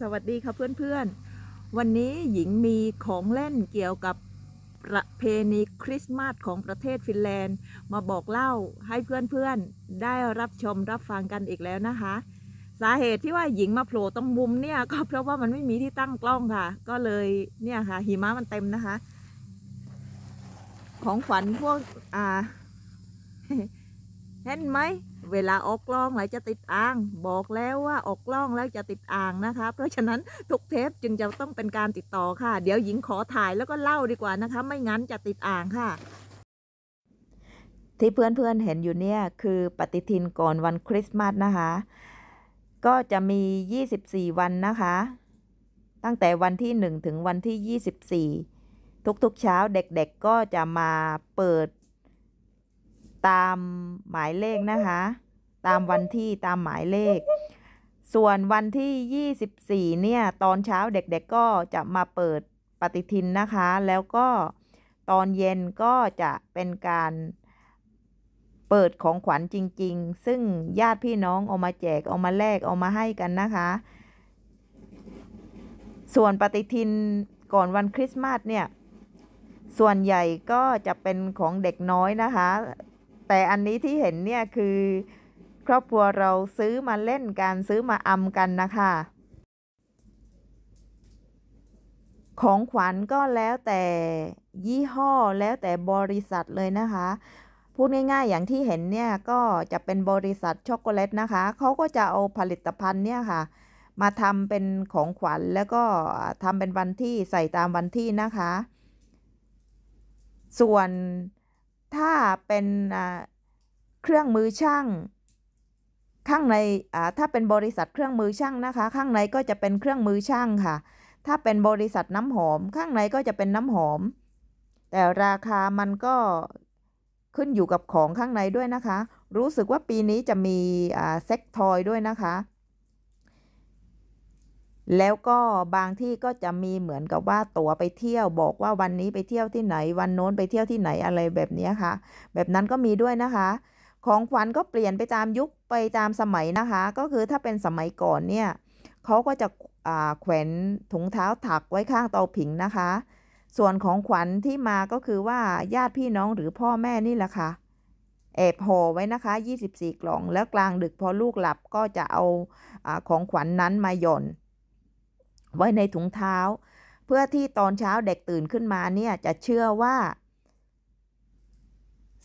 สวัสดีค่ะเพื่อนๆ วันนี้หญิงมีของเล่นเกี่ยวกับ ประเพณีคริสต์มาสของประเทศฟินแลนด์ มาบอกเล่าให้เพื่อนๆ ได้รับชมรับฟังกันอีกแล้วนะคะ สาเหตุที่ว่าหญิงมาโผล่ตรงมุมเนี่ย ก็เพราะว่ามันไม่มีที่ตั้งกล้องค่ะ ก็เลยเนี่ยค่ะหิมะมันเต็มนะคะ ของขวัญพวกอ่าเห็นไหมเวลาออกกล้องแล้วจะติดอ่าง บอกแล้วว่าออกกล้องแล้วจะติดอ่างนะคะ เพราะฉะนั้นทุกเทปจึงจะต้องเป็นการติดต่อค่ะ เดี๋ยวหญิงขอถ่ายแล้วก็เล่าดีกว่านะคะ ไม่งั้นจะติดอ่างค่ะ ที่เพื่อนๆเห็นอยู่เนี่ยคือปฏิทินก่อนวันคริสต์มาสนะคะ ก็จะมี 24 วันนะคะ ตั้งแต่วันที่ 1 ถึงวันที่ 24 ทุก ๆเช้าเด็ก ๆก็จะมาเปิด ตามหมายเลขนะคะตามวันที่ตามหมายเลข ส่วนวันที่ 24 เนี่ยตอนเช้าเด็กๆก็จะมาเปิดปฏิทินนะคะ แล้วก็ตอนเย็นก็จะเป็นการเปิดของขวัญจริงๆ ซึ่งญาติพี่น้องเอามาแจกเอามาแลกเอามาให้กันนะคะ ส่วนปฏิทินก่อนวันคริสต์มาสเนี่ยส่วนใหญ่ก็จะเป็นของเด็กน้อยนะคะ แต่อันนี้ที่เห็นเนี่ยคือครอบครัวเราซื้อมาเล่นกันซื้อมาอำกันนะคะของขวัญก็แล้วแต่ยี่ห้อแล้วแต่บริษัทเลยนะคะพูดง่ายๆอย่างที่เห็นเนี่ยก็จะเป็นบริษัทช็อกโกแลตนะคะเขาก็จะเอาผลิตภัณฑ์เนี่ยค่ะมาทำเป็นของขวัญแล้วก็ทำเป็นวันที่ใส่ตามวันที่นะคะ ส่วนถ้าเป็นเครื่องมือช่างข้างในถ้าเป็นบริษัทเครื่องมือช่างนะคะ ข้างในก็จะเป็นเครื่องมือช่างค่ะ ถ้าเป็นบริษัทน้ำหอม ข้างในก็จะเป็นน้ำหอม แต่ราคามันก็ขึ้นอยู่กับของข้างในด้วยนะคะ รู้สึกว่าปีนี้จะมีเซ็กทอยด้วยนะคะ แล้วก็บางที่ก็จะมีเหมือนกับว่าตั๋วไปเที่ยวบอกว่าวันนี้ไปเที่ยวที่ไหน วันโน้นไปเที่ยวที่ไหนอะไรแบบนี้ค่ะ แบบนั้นก็มีด้วยนะคะของขวัญก็เปลี่ยนไปตามยุคไปตามสมัยนะคะ ก็คือถ้าเป็นสมัยก่อนเนี่ยเขาก็จะแขวนถุงเท้าถักไว้ข้างเตาผิงนะคะ ส่วนของขวัญที่มาก็คือว่าญาติพี่น้องหรือพ่อแม่นี่แหละค่ะแอบห่อไว้นะคะ 24 กล่องแล้วกลางดึกพอลูกหลับก็จะเอาอของขวัญนนั้นมาหย่อน ไว้ในถุงเท้า เพื่อที่ตอนเช้าเด็กตื่นขึ้นมาเนี่ยจะเชื่อว่า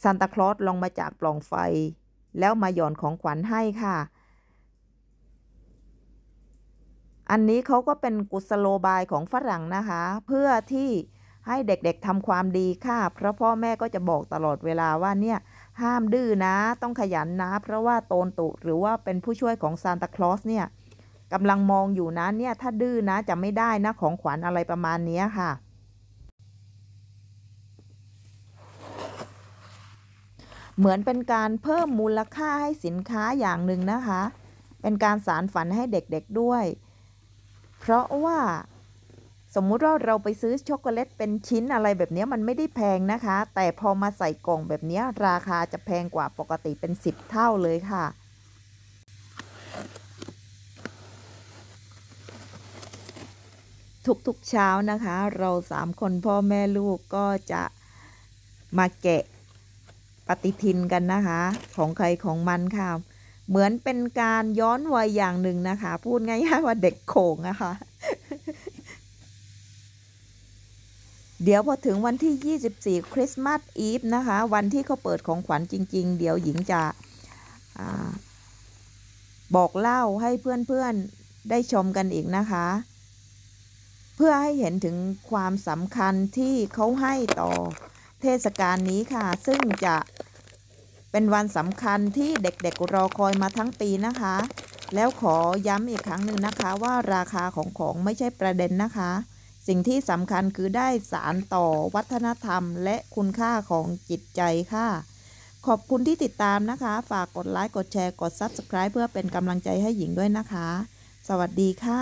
ซานตาคลอสลงมาจากปล่องไฟ แล้วมาหย่อนของขวัญให้ค่ะ อันนี้เขาก็เป็นกุศโลบายของฝรั่งนะคะ เพื่อที่ให้เด็กๆทำความดีค่ะ เพราะพ่อแม่ก็จะบอกตลอดเวลาว่าเนี่ย ห้ามดื้อนะต้องขยันนะเพราะว่าโตนตุหรือว่าเป็นผู้ช่วยของซานตาคลอสเนี่ยกำลังมองอยู่นะเนี่ยถ้าดื้อนะจะไม่ได้นะของขวัญอะไรประมาณนี้ค่ะเหมือนเป็นการเพิ่มมูลค่าให้สินค้าอย่างหนึ่งนะคะ เป็นการสารฝันให้เด็กๆด้วย เพราะว่าสมมุติว่าเราไปซื้อช็อกโกแลตเป็นชิ้นอะไรแบบนี้มันไม่ได้แพงนะคะ แต่พอมาใส่กล่องแบบนี้ ราคาจะแพงกว่าปกติเป็น 10 เท่าเลยค่ะ ทุกๆเช้านะคะ เราสามคนพ่อแม่ลูกก็จะมาแกะปฏิทินกันนะคะของใครของมันค่ะ เหมือนเป็นการย้อนวัยอย่างหนึ่งนะคะ พูดง่ายๆว่าเด็กโขงนะคะเดี๋ยวพอถึงวันที่24 คริสต์มาสอีฟนะคะวันที่เขาเปิดของขวัญจริงๆ เดี๋ยวหญิงจะบอกเล่าให้เพื่อนๆได้ชมกันอีกนะคะ เพื่อให้เห็นถึงความสำคัญที่เขาให้ต่อเทศกาลนี้ค่ะ ซึ่งจะเป็นวันสำคัญที่เด็กๆรอคอยมาทั้งปีนะคะ แล้วขอย้ำอีกครั้งหนึ่งนะคะว่าราคาของของไม่ใช่ประเด็นนะคะ สิ่งที่สำคัญคือได้สารต่อวัฒนธรรมและคุณค่าของจิตใจค่ะ ขอบคุณที่ติดตามนะคะ ฝากกดไลค์ กดแชร์ กด Subscribe เพื่อเป็นกำลังใจให้หญิงด้วยนะคะ สวัสดีค่ะ